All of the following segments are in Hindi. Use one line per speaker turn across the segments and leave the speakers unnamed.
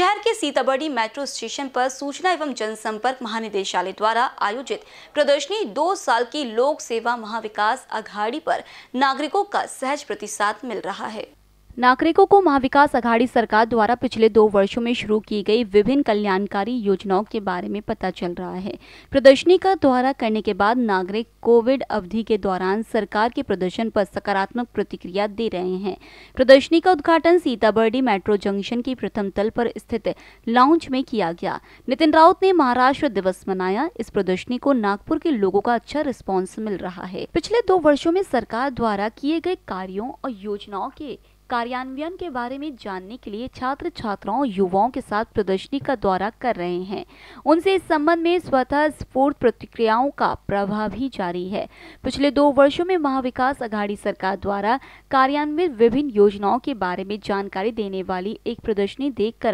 शहर के सीताबर्डी मेट्रो स्टेशन पर सूचना एवं जनसंपर्क महानिदेशालय द्वारा आयोजित प्रदर्शनी दो साल की लोक सेवा महाविकास अघाड़ी पर नागरिकों का सहज प्रतिसाद मिल रहा है नागरिकों को महाविकास अघाड़ी सरकार द्वारा पिछले दो वर्षों में शुरू की गई विभिन्न कल्याणकारी योजनाओं के बारे में पता चल रहा है प्रदर्शनी का दौरा करने के बाद नागरिक कोविड अवधि के दौरान सरकार के प्रदर्शन पर सकारात्मक प्रतिक्रिया दे रहे हैं प्रदर्शनी का उद्घाटन सीताबर्डी मेट्रो जंक्शन की प्रथम तल पर स्थित लाउंज में किया गया नितिन राउत ने महाराष्ट्र दिवस मनाया इस प्रदर्शनी को नागपुर के लोगों का अच्छा रिस्पॉन्स मिल रहा है पिछले दो वर्षो में सरकार द्वारा किए गए कार्यो और योजनाओं के कार्यान्वयन के बारे में जानने के लिए छात्र छात्राओं युवाओं के साथ प्रदर्शनी का दौरा कर रहे हैं उनसे इस संबंध में स्वतः स्फूर्त प्रतिक्रियाओं का प्रभाव भी जारी है पिछले दो वर्षों में महाविकास अघाड़ी सरकार द्वारा कार्यान्वित विभिन्न योजनाओं के बारे में जानकारी देने वाली एक प्रदर्शनी देख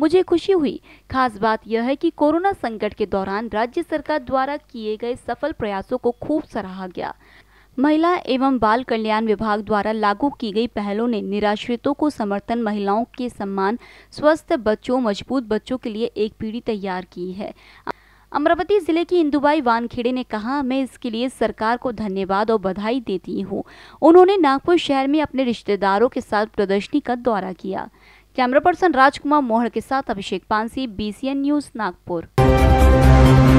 मुझे खुशी हुई खास बात यह है की कोरोना संकट के दौरान राज्य सरकार द्वारा किए गए सफल प्रयासों को खूब सराहा गया महिला एवं बाल कल्याण विभाग द्वारा लागू की गई पहलों ने निराश्रितों को समर्थन महिलाओं के सम्मान स्वस्थ बच्चों मजबूत बच्चों के लिए एक पीढ़ी तैयार की है अमरावती जिले की इंदुबाई वानखेड़े ने कहा मैं इसके लिए सरकार को धन्यवाद और बधाई देती हूँ उन्होंने नागपुर शहर में अपने रिश्तेदारों के साथ प्रदर्शनी का दौरा किया कैमरा पर्सन राजकुमार मोहर के साथ अभिषेक पांसी बी न्यूज नागपुर